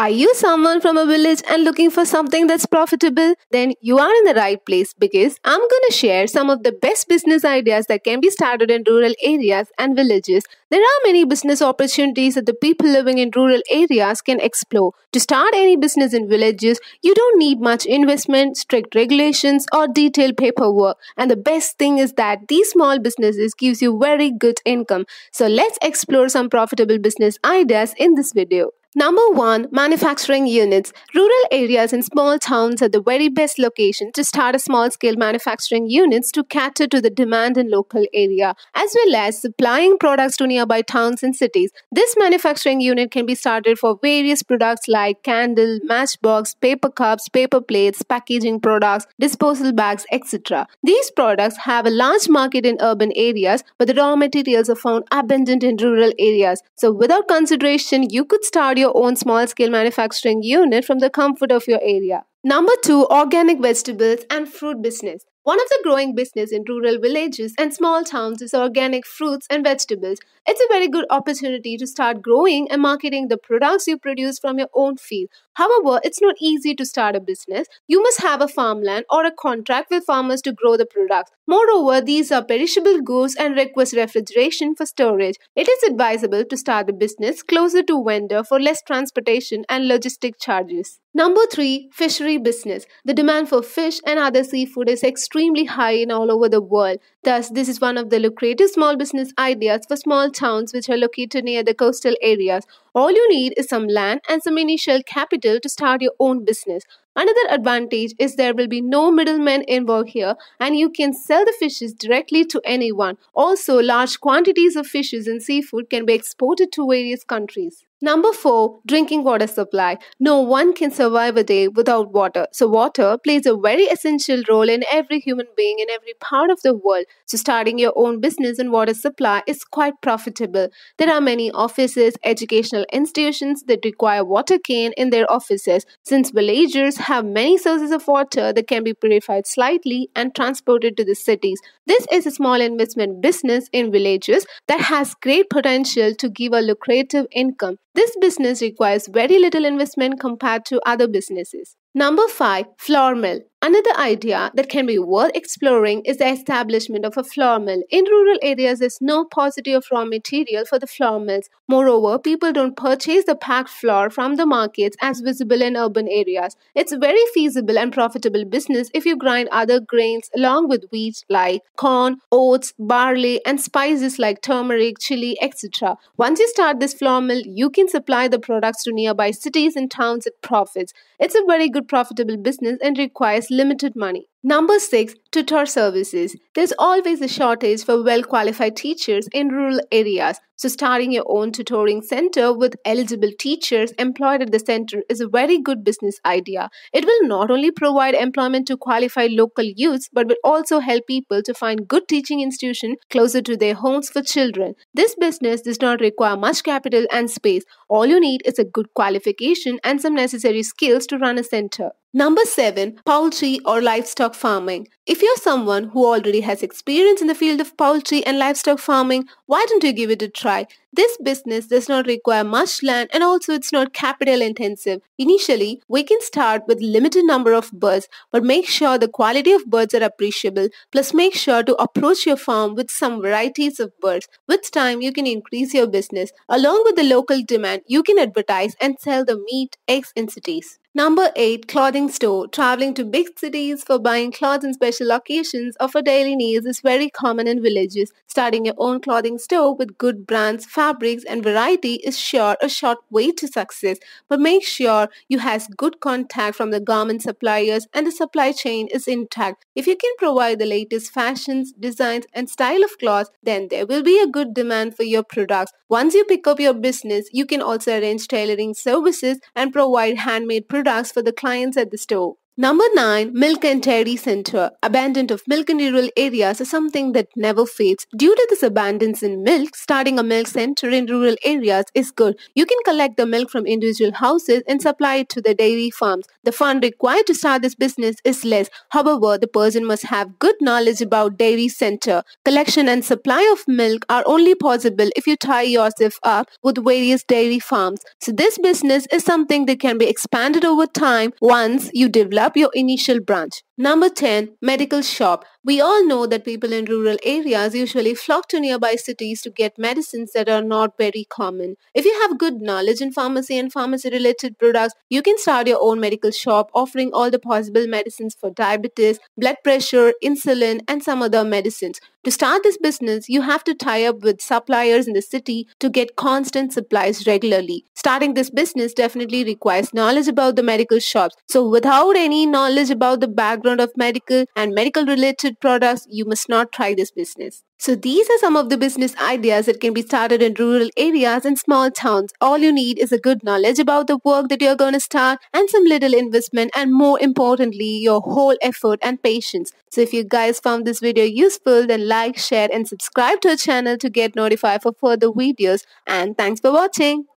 Are you someone from a village and looking for something that's profitable? Then you are in the right place because I'm going to share some of the best business ideas that can be started in rural areas and villages. There are many business opportunities that the people living in rural areas can explore. To start any business in villages, you don't need much investment, strict regulations or detailed paperwork. And the best thing is that these small businesses gives you very good income. So let's explore some profitable business ideas in this video. Number one, manufacturing units. Rural areas and small towns are the very best location to start a small scale manufacturing units to cater to the demand in local area, as well as supplying products to nearby towns and cities. This manufacturing unit can be started for various products like candle, matchbox, paper cups, paper plates, packaging products, disposal bags, etc. These products have a large market in urban areas, but the raw materials are found abundant in rural areas. So without consideration, you could start your own small scale manufacturing unit from the comfort of your area. Number two, organic vegetables and fruit business. One of the growing business in rural villages and small towns is organic fruits and vegetables. It's a very good opportunity to start growing and marketing the products you produce from your own field. However, it's not easy to start a business. You must have a farmland or a contract with farmers to grow the products. Moreover, these are perishable goods and request refrigeration for storage. It is advisable to start a business closer to vendor for less transportation and logistic charges. Number three, fishery business. The demand for fish and other seafood is extremely high in all over the world. Thus, this is one of the lucrative small business ideas for small towns which are located near the coastal areas. All you need is some land and some initial capital to start your own business. Another advantage is there will be no middlemen involved here and you can sell the fishes directly to anyone. Also, large quantities of fishes and seafood can be exported to various countries. Number four, drinking water supply. No one can survive a day without water. So, water plays a very essential role in every human being in every part of the world. So, starting your own business in water supply is quite profitable. There are many offices, educational institutions that require water cane in their offices. Since villagers have many sources of water that can be purified slightly and transported to the cities, this is a small investment business in villages that has great potential to give a lucrative income. This business requires very little investment compared to other businesses. Number 5. Flour mill. Another idea that can be worth exploring is the establishment of a flour mill. In rural areas, there's no paucity of raw material for the flour mills. Moreover, people don't purchase the packed flour from the markets as visible in urban areas. It's very feasible and profitable business if you grind other grains along with wheat like corn, oats, barley, and spices like turmeric, chili, etc. Once you start this flour mill, you can supply the products to nearby cities and towns at profits. It's a very good profitable business and requires limited money Number six, tutor services. There's always a shortage for well qualified teachers in rural areas, so starting your own tutoring center with eligible teachers employed at the center is a very good business idea. It will not only provide employment to qualified local youths but will also help people to find good teaching institution closer to their homes for children. This business does not require much capital and space. All you need is a good qualification and some necessary skills to run a center. Number 7, poultry or livestock livestock farming if you're someone who already has experience in the field of poultry and livestock farming, why don't you give it a try? This business does not require much land and also it's not capital intensive. Initially, we can start with limited number of birds, but make sure the quality of birds are appreciable. Plus make sure to approach your farm with some varieties of birds. With time, you can increase your business. Along with the local demand, you can advertise and sell the meat, eggs in cities. Number 8 Clothing Store Traveling to big cities for buying clothes and special Locations occasions of our daily needs is very common in villages. Starting your own clothing store with good brands, fabrics and variety is sure a short way to success. But make sure you has good contact from the garment suppliers and the supply chain is intact. If you can provide the latest fashions, designs and style of clothes, then there will be a good demand for your products. Once you pick up your business, you can also arrange tailoring services and provide handmade products for the clients at the store. Number 9. Milk and Dairy Center. Abundance of milk in rural areas is something that never fades. Due to this abundance in milk, starting a milk center in rural areas is good. You can collect the milk from individual houses and supply it to the dairy farms. The fund required to start this business is less. However, the person must have good knowledge about dairy center. Collection and supply of milk are only possible if you tie yourself up with various dairy farms. So this business is something that can be expanded over time once you develop up your initial branch. Number 10, medical shop. We all know that people in rural areas usually flock to nearby cities to get medicines that are not very common. If you have good knowledge in pharmacy and pharmacy related products, you can start your own medical shop offering all the possible medicines for diabetes, blood pressure, insulin, and some other medicines. To start this business, you have to tie up with suppliers in the city to get constant supplies regularly. Starting this business definitely requires knowledge about the medical shops. So, without any knowledge about the background, background of medical and medical related products, you must not try this business. So these are some of the business ideas that can be started in rural areas and small towns. All you need is a good knowledge about the work that you're going to start and some little investment and more importantly, your whole effort and patience. So if you guys found this video useful, then like, share and subscribe to our channel to get notified for further videos. And thanks for watching.